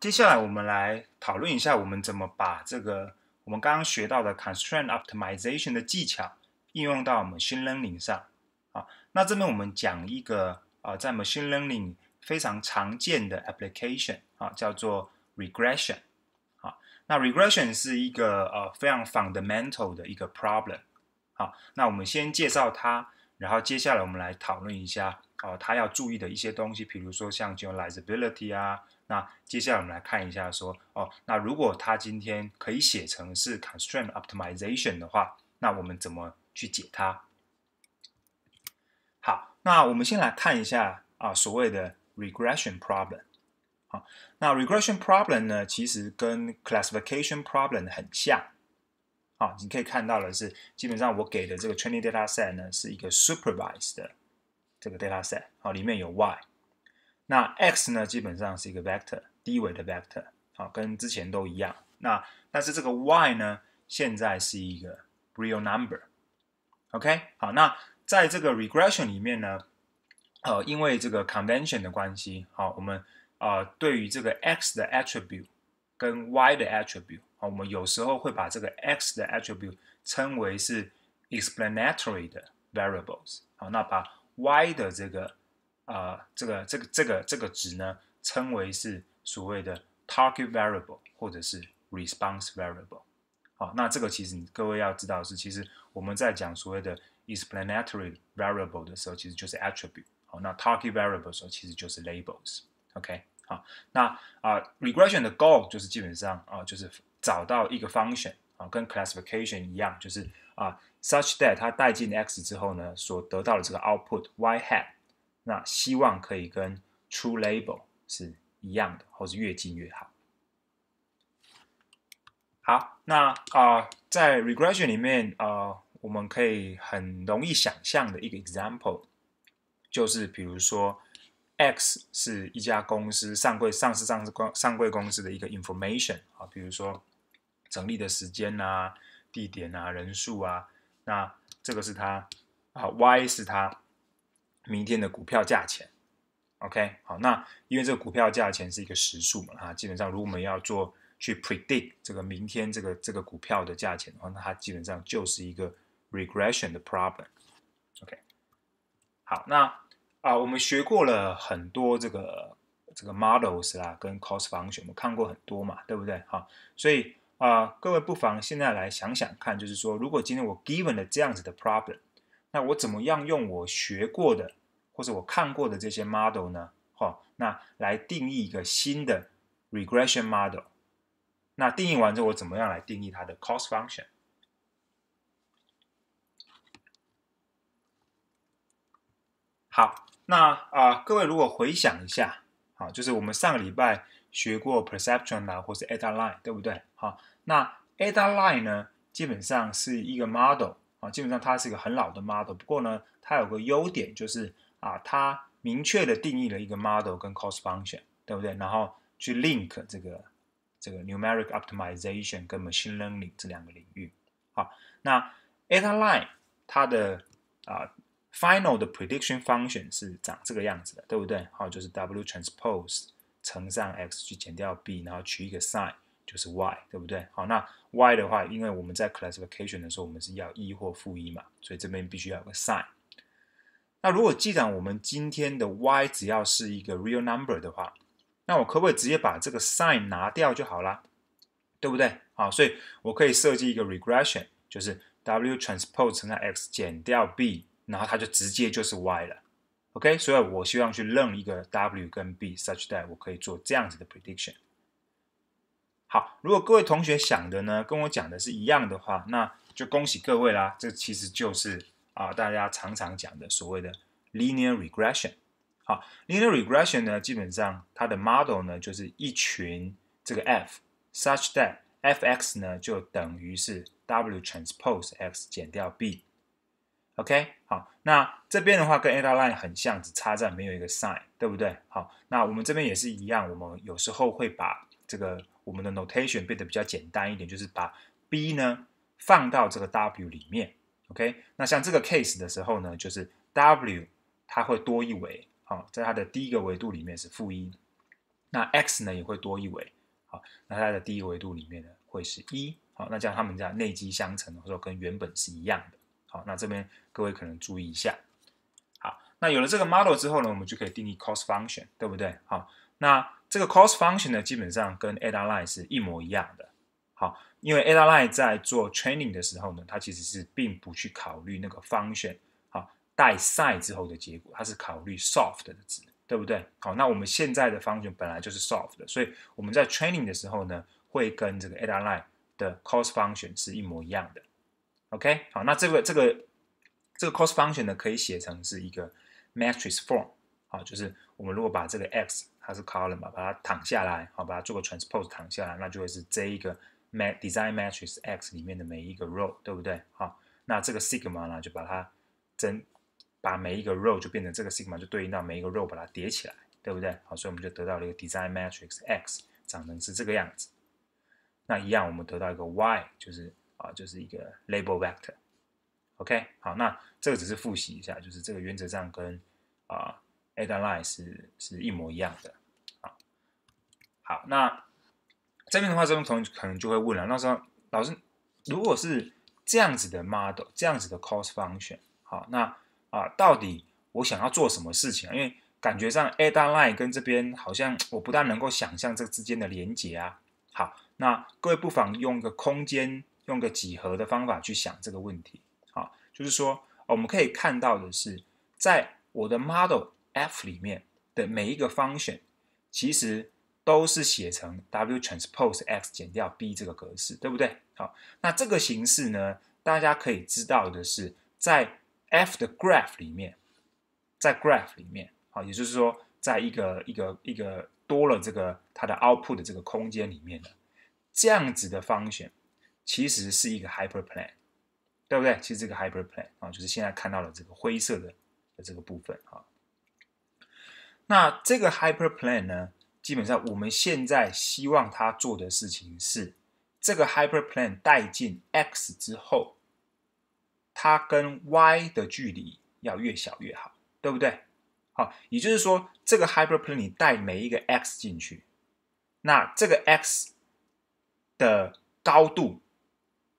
接下来我们来讨论一下，我们怎么把这个我们刚刚学到的 constraint optimization 的技巧应用到我们 machine learning 上。好，那这边我们讲一个呃，在 machine learning 非常常见的 application，啊，叫做 regression。啊，那 regression 是一个呃非常 fundamental 的一个 problem。好，那我们先介绍它，然后接下来我们来讨论一下啊，它要注意的一些东西，比如说像 generalizability 啊。那接下来我们来看一下，说哦，那如果它今天可以写成是 constraint optimization 的话，那我们怎么去解它？好，那我们先来看一下啊，所谓的 regression problem。好，那 regression problem 呢，其实跟 classification problem 很像。啊，你可以看到的是，基本上我给的这个 training data set 呢，是一个 supervised 的这个 data set，好，里面有 y。那 x 呢，基本上是一个 vector，低维的 vector，好，跟之前都一样。那但是这个 y 呢，现在是一个 real number，OK，好，那在这个 regression 里面呢，呃，因为这个 convention 的关系，好，我们啊，对于这个 x 的 attribute 跟 y 的 attribute，好，我们有时候会把这个 x 的 attribute 称为是 explanatory 的 variables，好，那把 y 的这个。呃，这个、这个、这个、这个值呢，称为是所谓的 target variable，或者是 response variable。好，那这个其实各位要知道是，其实我们在讲所谓的 explanatory variable 的时候，其实就是 attribute。好，那 target variable 时候，其实就是 labels。OK。好，那啊，regression 的 goal 就是基本上啊，就是找到一个 function，啊，跟 classification 一样，就是啊，such that 它带进 x 之后呢，所得到的这个 output y hat。那希望可以跟 true label 是一样的，或是越近越好。好，那啊，在 regression 里面啊，我们可以很容易想象的一个 example，就是比如说 x 是一家公司上柜上市上市公上柜公司的一个 information 啊，比如说成立的时间啊、地点啊、人数啊，那这个是它啊，y 是它。明天的股票价钱，OK，好，那因为这个股票价钱是一个实数嘛，啊，基本上如果我们要做去 predict 这个明天这个这个股票的价钱，的话，那它基本上就是一个 regression 的 problem，OK，好，那啊，我们学过了很多这个这个 models 啦，跟 cost function，我们看过很多嘛，对不对？好，所以啊，各位不妨现在来想想看，就是说，如果今天我 given 了这样子的 problem。那我怎么样用我学过的或者我看过的这些 model 呢？哈，那来定义一个新的 regression model。那定义完之后，我怎么样来定义它的 cost function？好，那啊，各位如果回想一下，好，就是我们上个礼拜学过 perception 啊，或是 Ada line，对不对？好，那 Ada line 呢，基本上是一个 model。啊，基本上它是一个很老的 model，不过呢，它有个优点就是啊，它明确的定义了一个 model 跟 cost function，对不对？然后去 link 这个这个 numeric optimization 跟 machine learning 这两个领域。好，那 a t a l i n e 它的啊 final 的 prediction function 是长这个样子的，对不对？好，就是 w transpose 乘上 x 去减掉 b，然后取一个 sign。就是 y 对不对？好，那 y 的话，因为我们在 classification 的时候，我们是要一或负一嘛，所以这边必须要有个 sign。那如果既然我们今天的 y 只要是一个 real number 的话，那我可不可以直接把这个 sign 拿掉就好啦？对不对？好，所以我可以设计一个 regression，就是 w transpose 乘上 x 减掉 b，然后它就直接就是 y 了。OK，所以我希望去认一个 w 跟 b，such that 我可以做这样子的 prediction。好，如果各位同学想的呢跟我讲的是一样的话，那就恭喜各位啦！这其实就是啊大家常常讲的所谓的 linear regression。好，linear regression 呢，基本上它的 model 呢就是一群这个 f，such that f(x) 呢就等于是 w transpose x 减掉 b。OK，好，那这边的话跟 a line 很像，只差在没有一个 sign，对不对？好，那我们这边也是一样，我们有时候会把这个我们的 notation 变得比较简单一点，就是把 b 呢放到这个 w 里面，OK。那像这个 case 的时候呢，就是 w 它会多一维，好，在它的第一个维度里面是负一。那 x 呢也会多一维，好，那它的第一个维度里面呢会是一，好，那这样它们这样内积相乘，或者说跟原本是一样的，好，那这边各位可能注意一下。好，那有了这个 model 之后呢，我们就可以定义 cost function，对不对？好，那这个 cost function 呢，基本上跟 a d a l i n e 是一模一样的。好，因为 a d a l i n e 在做 training 的时候呢，它其实是并不去考虑那个 function 好带赛之后的结果，它是考虑 soft 的值，对不对？好，那我们现在的 function 本来就是 soft 的，所以我们在 training 的时候呢，会跟这个 a d a l i n e 的 cost function 是一模一样的。OK，好，那这个这个这个 cost function 呢，可以写成是一个 matrix form，好，就是我们如果把这个 x 它是 column 嘛，把它躺下来，好，把它做个 transpose 躺下来，那就会是这一个 m a design matrix X 里面的每一个 row，对不对？好，那这个 sigma 呢，就把它增，把每一个 row 就变成这个 sigma，就对应到每一个 row，把它叠起来，对不对？好，所以我们就得到了一个 design matrix X 长成是这个样子。那一样，我们得到一个 y，就是啊，就是一个 label vector。OK，好，那这个只是复习一下，就是这个原则上跟啊。Adam Lie n 是是一模一样的，好，好，那这边的话，这边同学可能就会问了，那时候老师如果是这样子的 model，这样子的 cost function，好，那啊，到底我想要做什么事情啊？因为感觉上 Adam Lie n 跟这边好像我不但能够想象这之间的连接啊，好，那各位不妨用一个空间，用个几何的方法去想这个问题，好，就是说我们可以看到的是，在我的 model。F 里面的每一个 function 其实都是写成 w transpose x 减掉 b 这个格式，对不对？好，那这个形式呢，大家可以知道的是，在 f 的 graph 里面，在 graph 里面，好，也就是说，在一个一个一个多了这个它的 output 的这个空间里面呢，这样子的 function 其实是一个 hyperplane，对不对？其实这个 hyperplane 啊，就是现在看到了这个灰色的的这个部分啊。那这个 hyperplane 呢？基本上我们现在希望它做的事情是，这个 hyperplane 带进 x 之后，它跟 y 的距离要越小越好，对不对？好，也就是说，这个 hyperplane 你带每一个 x 进去，那这个 x 的高度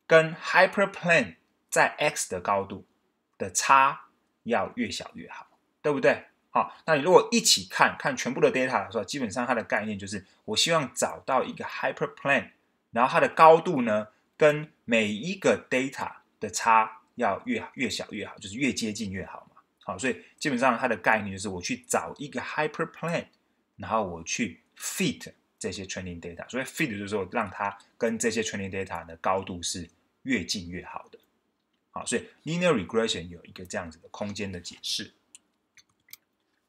跟 hyperplane 在 x 的高度的差要越小越好，对不对？好，那你如果一起看看全部的 data 的时候，基本上它的概念就是，我希望找到一个 hyperplane，然后它的高度呢，跟每一个 data 的差要越越小越好，就是越接近越好嘛。好，所以基本上它的概念就是，我去找一个 hyperplane，然后我去 fit 这些 training data，所以 fit 就是说让它跟这些 training data 的高度是越近越好的。好，所以 linear regression 有一个这样子的空间的解释。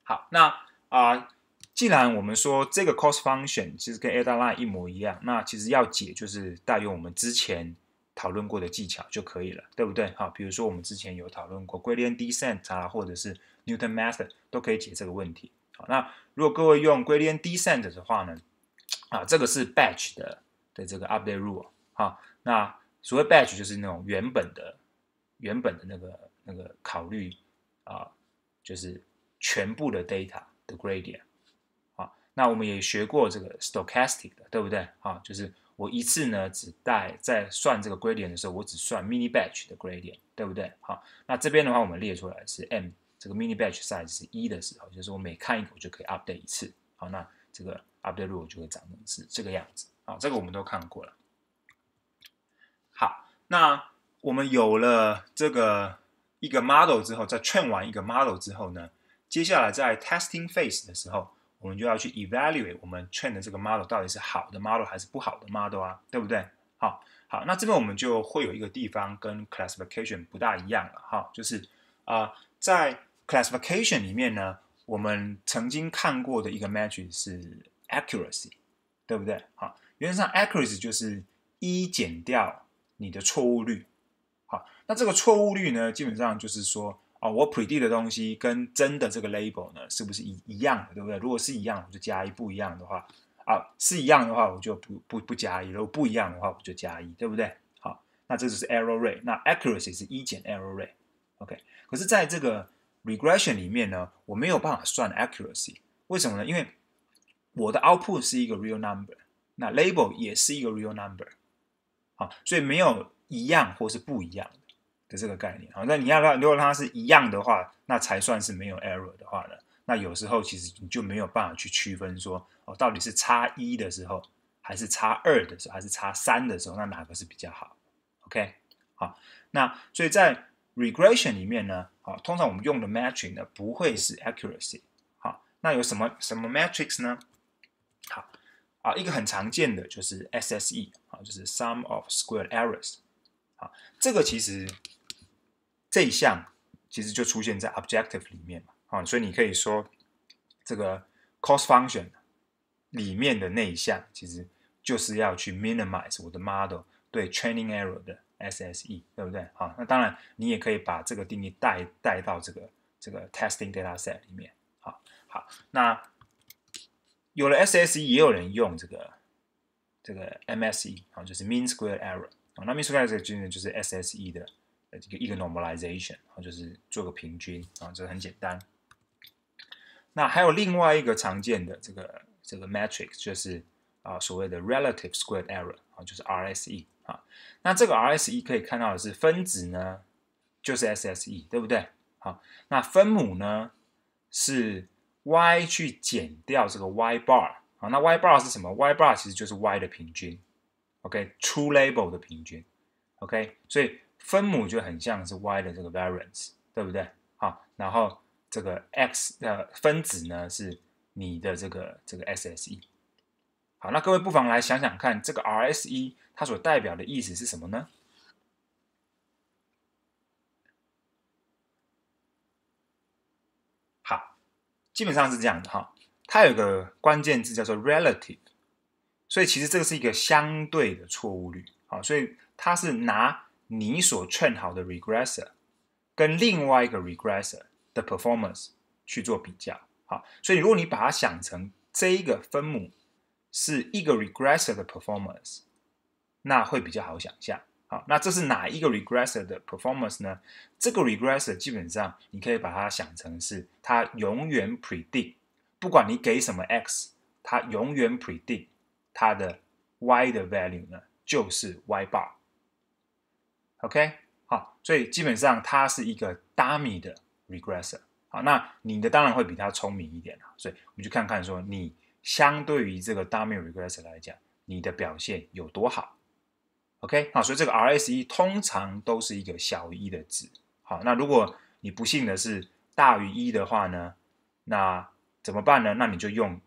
好，那啊，既然我们说这个 cost function 其实跟 a d r line 一模一样，那其实要解就是大约我们之前讨论过的技巧就可以了，对不对？好，比如说我们之前有讨论过 gradient descent 啊，或者是 Newton method 都可以解这个问题。好，那如果各位用 gradient descent 的话呢，啊，这个是 batch 的的这个 update rule 哈。那所谓 batch 就是那种原本的原本的那个那个考虑啊，就是。全部的 data 的 gradient，好，那我们也学过这个 stochastic，对不对？好，就是我一次呢只带在算这个 gradient 的时候，我只算 mini batch 的 gradient，对不对？好，那这边的话我们列出来是 m 这个 mini batch size 是一的时候，就是我每看一个我就可以 update 一次，好，那这个 update rule 就会长成是这个样子，好，这个我们都看过了。好，那我们有了这个一个 model 之后，在 train 完一个 model 之后呢？接下来在 testing phase 的时候，我们就要去 evaluate 我们 train 的这个 model 到底是好的 model 还是不好的 model 啊，对不对？好，好，那这边我们就会有一个地方跟 classification 不大一样了，哈，就是啊，在 classification 里面呢，我们曾经看过的一个 metric 是 accuracy，对不对？好，原则上 accuracy 就是一减掉你的错误率，好，那这个错误率呢，基本上就是说。我 predict 的东西跟真的这个 label 呢，是不是一一样，的，对不对？如果是一样，我就加一；不一样的话，啊，是一样的话，我就不不不加一；如果不一样的话，我就加一，对不对？好，那这就是 error rate。那 accuracy 是一减 error rate。OK，可是在这个 regression 里面呢，我没有办法算 accuracy，为什么呢？因为我的 output 是一个 real number，那 label 也是一个 real number，好，所以没有一样或是不一样的。的这个概念啊，那你要它如果它是一样的话，那才算是没有 error 的话呢？那有时候其实你就没有办法去区分说哦，到底是差一的时候，还是差二的时候，还是差三的时候，那哪个是比较好？OK，好，那所以在 regression 里面呢，啊，通常我们用的 metric 呢不会是 accuracy，好，那有什么什么 metrics 呢？好，啊，一个很常见的就是 SSE，啊，就是 sum of squared errors，好，这个其实。这一项其实就出现在 objective 里面嘛，啊，所以你可以说这个 cost function 里面的那一项，其实就是要去 minimize 我的 model 对 training error 的 SSE，对不对？好，那当然你也可以把这个定义带带到这个这个 testing dataset 里面，好，好，那有了 SSE，也有人用这个这个 MSE，啊，就是 mean square error，啊，那 mean square error 就是就是 SSE 的。一个一个 normalization 啊，就是做个平均啊，这个很简单。那还有另外一个常见的这个这个 metric，就是啊所谓的 relative squared error 啊，就是 RSE 啊。那这个 RSE 可以看到的是分子呢就是 SSE 对不对？好，那分母呢是 y 去减掉这个 y bar 啊。那 y bar 是什么？y bar 其实就是 y 的平均，OK，true label 的平均，OK，所以。分母就很像是 y 的这个 variance，对不对？好，然后这个 x 的分子呢是你的这个这个 SSE。好，那各位不妨来想想看，这个 RSE 它所代表的意思是什么呢？好，基本上是这样的哈，它有个关键字叫做 relative，所以其实这个是一个相对的错误率。好，所以它是拿你所 t 好的 regressor 跟另外一个 regressor 的 performance 去做比较，好，所以如果你把它想成这一个分母是一个 regressor 的 performance，那会比较好想象。好，那这是哪一个 regressor 的 performance 呢？这个 regressor 基本上你可以把它想成是它永远 predict，不管你给什么 x，它永远 predict 它的 y 的 value 呢，就是 y bar。OK，好，所以基本上它是一个 Dummy 的 Regressor，好，那你的当然会比它聪明一点了，所以我们去看看说你相对于这个 Dummy Regressor 来讲，你的表现有多好。OK，好，所以这个 RSE 通常都是一个小于一的值，好，那如果你不幸的是大于一的话呢，那怎么办呢？那你就用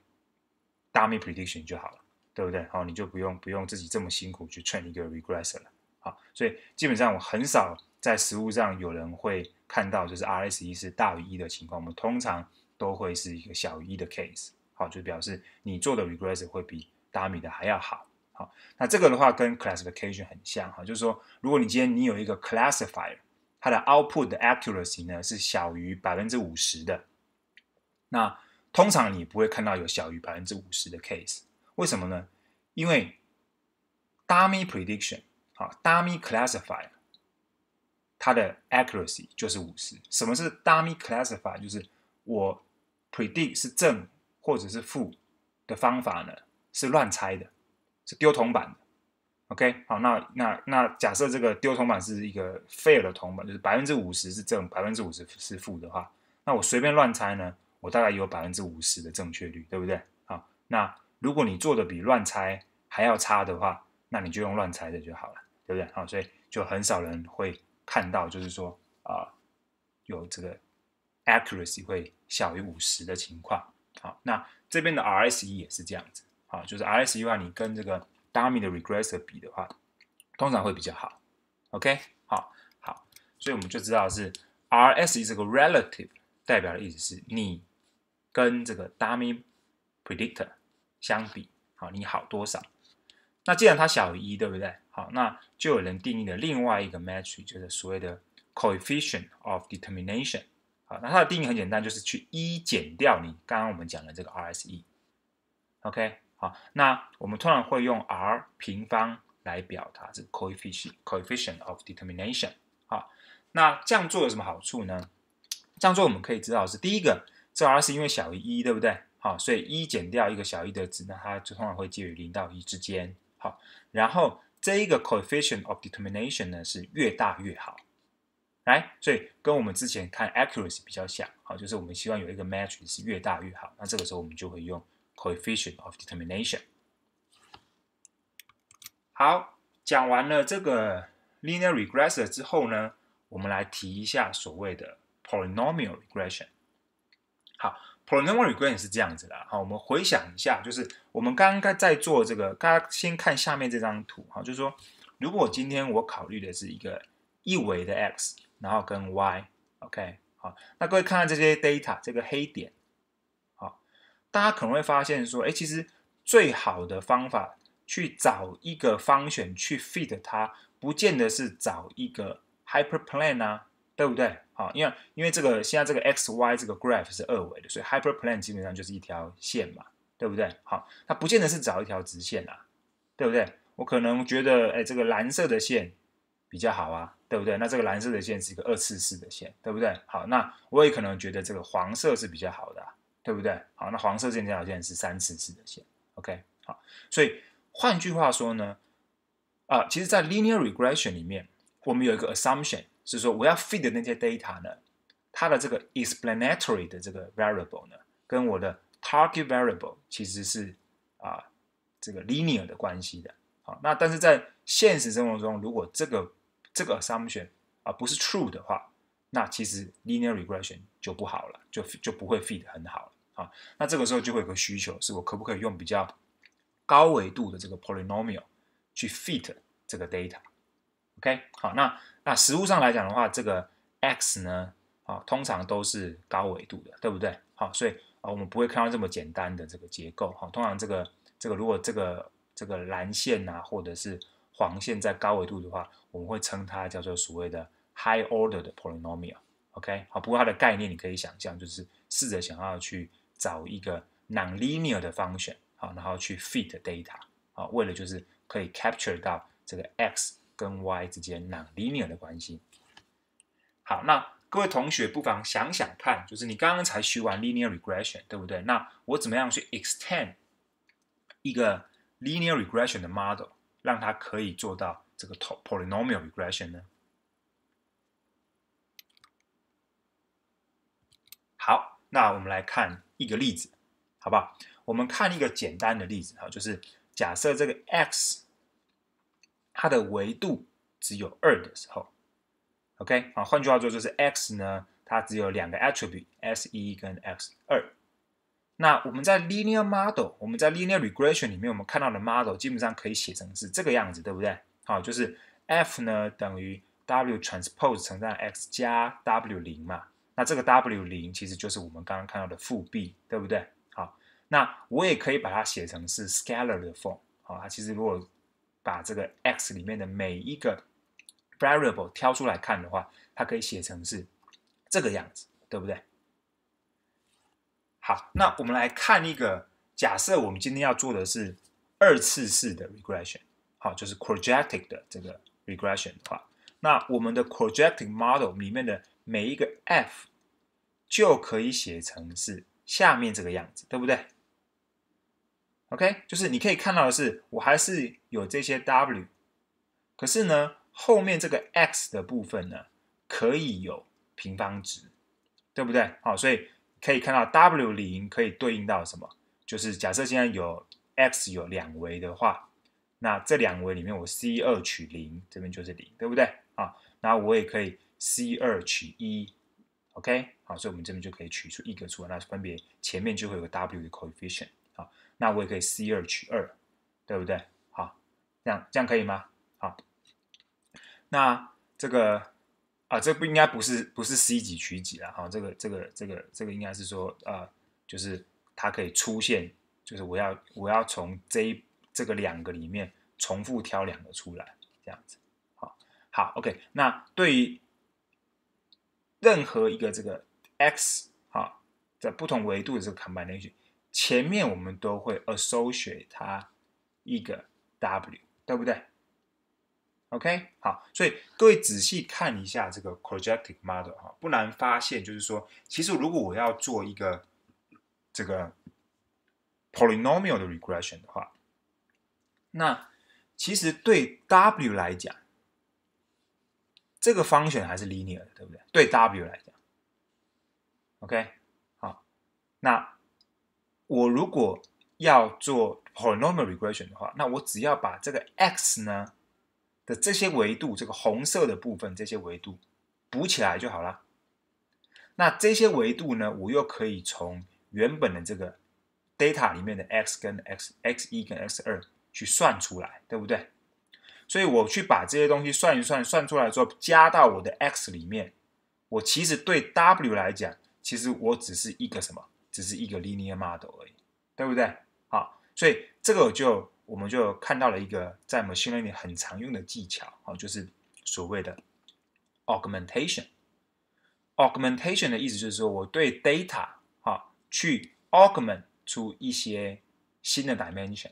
Dummy Prediction 就好了，对不对？好，你就不用不用自己这么辛苦去 train 一个 Regressor 了。好，所以基本上我很少在实物上有人会看到，就是 R S 一是大于一的情况。我们通常都会是一个小于一的 case。好，就表示你做的 regressor 会比 dummy 的还要好。好，那这个的话跟 classification 很像。哈，就是说，如果你今天你有一个 classifier，它的 output 的 accuracy 呢是小于百分之五十的，那通常你不会看到有小于百分之五十的 case。为什么呢？因为 dummy prediction。好，Dummy classify，它的 accuracy 就是五十。什么是 Dummy classify？就是我 predict 是正或者是负的方法呢？是乱猜的，是丢铜板的。OK，好，那那那假设这个丢铜板是一个 f a i l 的铜板，就是百分之五十是正，百分之五十是负的话，那我随便乱猜呢，我大概有百分之五十的正确率，对不对？好，那如果你做的比乱猜还要差的话，那你就用乱猜的就好了。对不对？好，所以就很少人会看到，就是说啊，有这个 accuracy 会小于五十的情况。好，那这边的 RSE 也是这样子。好，就是 RSE 话，你跟这个 dummy 的 regressor 比的话，通常会比较好。OK，好，好，所以我们就知道是 RSE 这个 relative 代表的意思是你跟这个 dummy predictor 相比，好，你好多少？那既然它小于一，对不对？好，那就有人定义了另外一个 metric，就是所谓的 coefficient of determination。好，那它的定义很简单，就是去一减掉你刚刚我们讲的这个 RSE。OK，好，那我们通常会用 R 平方来表达这个 coefficient coefficient of determination。好，那这样做有什么好处呢？这样做我们可以知道是第一个，这 R 是因为小于一，对不对？好，所以一减掉一个小一的值，那它就通常会介于零到一之间。好，然后这一个 coefficient of determination 呢是越大越好，来，所以跟我们之前看 accuracy 比较像，好，就是我们希望有一个 match 是越大越好，那这个时候我们就会用 coefficient of determination。好，讲完了这个 linear r e g r e s s o r 之后呢，我们来提一下所谓的 polynomial regression，好。p 能 o l i n e a Regression 是这样子的，好，我们回想一下，就是我们刚刚在做这个，大家先看下面这张图，哈，就是说，如果今天我考虑的是一个一维的 x，然后跟 y，OK，好，那各位看看这些 data，这个黑点，好，大家可能会发现说，哎，其实最好的方法去找一个方选去 fit 它，不见得是找一个 hyperplane 啊。对不对？好，因为因为这个现在这个 x y 这个 graph 是二维的，所以 hyperplane 基本上就是一条线嘛，对不对？好，它不见得是找一条直线啊，对不对？我可能觉得，哎，这个蓝色的线比较好啊，对不对？那这个蓝色的线是一个二次式的线，对不对？好，那我也可能觉得这个黄色是比较好的，对不对？好，那黄色这条线是三次式的线，OK？好，所以换句话说呢，啊，其实，在 linear regression 里面，我们有一个 assumption。就是说，我要 fit 的那些 data 呢，它的这个 explanatory 的这个 variable 呢，跟我的 target variable 其实是啊这个 linear 的关系的。好，那但是在现实生活中，如果这个这个 assumption 啊不是 true 的话，那其实 linear regression 就不好了，就就不会 fit 很好了。好，那这个时候就会有个需求，是我可不可以用比较高维度的这个 polynomial 去 fit 这个 data？OK，好，那那实物上来讲的话，这个 x 呢，啊，通常都是高纬度的，对不对？好，所以啊，我们不会看到这么简单的这个结构。好，通常这个这个如果这个这个蓝线啊，或者是黄线在高纬度的话，我们会称它叫做所谓的 high order 的 polynomial。OK，好，不过它的概念你可以想象，就是试着想要去找一个 nonlinear 的 function，好，然后去 fit data，好，为了就是可以 capture 到这个 x。跟 y 之间 linear 的关系。好，那各位同学不妨想想看，就是你刚刚才学完 linear regression 对不对？那我怎么样去 extend 一个 linear regression 的 model，让它可以做到这个 polynomial regression 呢？好，那我们来看一个例子，好不好？我们看一个简单的例子哈，就是假设这个 x。它的维度只有二的时候，OK 啊，换句话说就是 x 呢，它只有两个 a t t r i b u t e s 一跟 x 二。那我们在 linear model，我们在 linear regression 里面我们看到的 model 基本上可以写成是这个样子，对不对？好，就是 f 呢等于 w transpose 乘上 x 加 w 零嘛。那这个 w 零其实就是我们刚刚看到的负 b，对不对？好，那我也可以把它写成是 scalar 的 form。好，它其实如果把这个 x 里面的每一个 variable 挑出来看的话，它可以写成是这个样子，对不对？好，那我们来看一个假设，我们今天要做的是二次式的 regression，好，就是 quadratic 的这个 regression 的话，那我们的 quadratic model 里面的每一个 f 就可以写成是下面这个样子，对不对？OK，就是你可以看到的是，我还是有这些 W，可是呢，后面这个 X 的部分呢，可以有平方值，对不对？好，所以可以看到 W 零可以对应到什么？就是假设现在有 X 有两维的话，那这两维里面我 C 二取零，这边就是零，对不对？啊，那我也可以 C 二取一，OK，好，所以我们这边就可以取出一个出来，那分别前面就会有个 W 的 coefficient。那我也可以 C 二取二，对不对？好，这样这样可以吗？好，那这个啊，这不应该不是不是 C 几取几了哈。这个这个这个这个应该是说呃，就是它可以出现，就是我要我要从这一这个两个里面重复挑两个出来，这样子。好，好，OK。那对于任何一个这个 X 哈，在不同维度的这个 combination。前面我们都会 associate 它一个 w，对不对？OK，好，所以各位仔细看一下这个 p r o j e c t i v model 哈，不难发现就是说，其实如果我要做一个这个 polynomial 的 regression 的话，那其实对 w 来讲，这个方选还是 linear 的，对不对？对 w 来讲，OK，好，那。我如果要做 polynomial regression 的话，那我只要把这个 x 呢的这些维度，这个红色的部分这些维度补起来就好了。那这些维度呢，我又可以从原本的这个 data 里面的 x 跟 x x 一跟 x 二去算出来，对不对？所以我去把这些东西算一算，算出来之后加到我的 x 里面，我其实对 w 来讲，其实我只是一个什么？只是一个 linear model 而已，对不对？好，所以这个就我们就看到了一个在我们训练里很常用的技巧，好，就是所谓的 augmentation。augmentation 的意思就是说，我对 data 啊去 augment 出一些新的 dimension，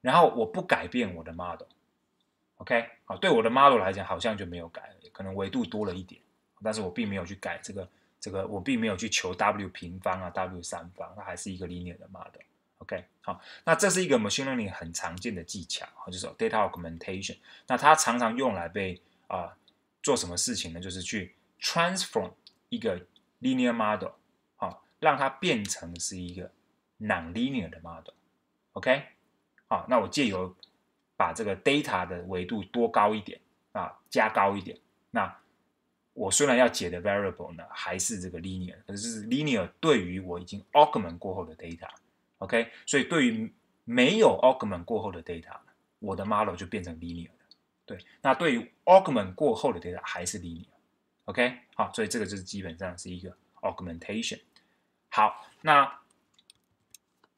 然后我不改变我的 model，OK，好，对我的 model 来讲，好像就没有改，可能维度多了一点，但是我并没有去改这个。这个我并没有去求 w 平方啊，w 三方，它还是一个 linear 的 model。OK，好，那这是一个 learning 很常见的技巧，就是 data augmentation。那它常常用来被啊做什么事情呢？就是去 transform 一个 linear model，好，让它变成是一个 non-linear 的 model。OK，好，那我借由把这个 data 的维度多高一点啊，加高一点，那。我虽然要解的 variable 呢，还是这个 linear，可是 linear 对于我已经 augment 过后的 data，OK，所以对于没有 augment 过后的 data，我的 model 就变成 linear 对。那对于 augment 过后的 data 还是 linear，OK。好，所以这个就是基本上是一个 augmentation。好，那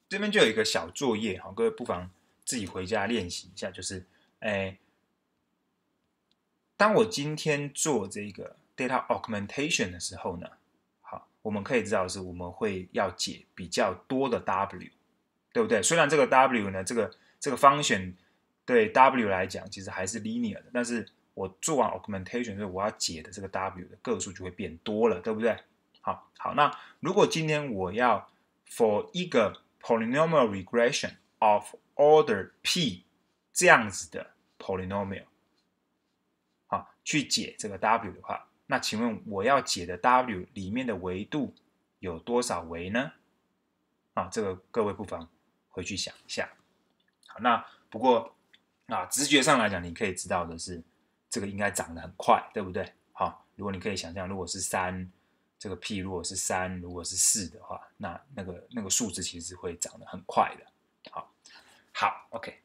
这边就有一个小作业哈，各位不妨自己回家练习一下，就是，哎，当我今天做这个。data augmentation 的时候呢，好，我们可以知道是我们会要解比较多的 w，对不对？虽然这个 w 呢，这个这个方选对 w 来讲其实还是 linear 的，但是我做完 augmentation 之后，我要解的这个 w 的个数就会变多了，对不对？好好，那如果今天我要 for 一个 polynomial regression of order p 这样子的 polynomial，好，去解这个 w 的话。那请问我要解的 W 里面的维度有多少维呢？啊，这个各位不妨回去想一下。好，那不过啊，直觉上来讲，你可以知道的是，这个应该涨得很快，对不对？好，如果你可以想象，如果是三，这个 P 如果是三，如果是四的话，那那个那个数字其实会涨得很快的。好，好，OK。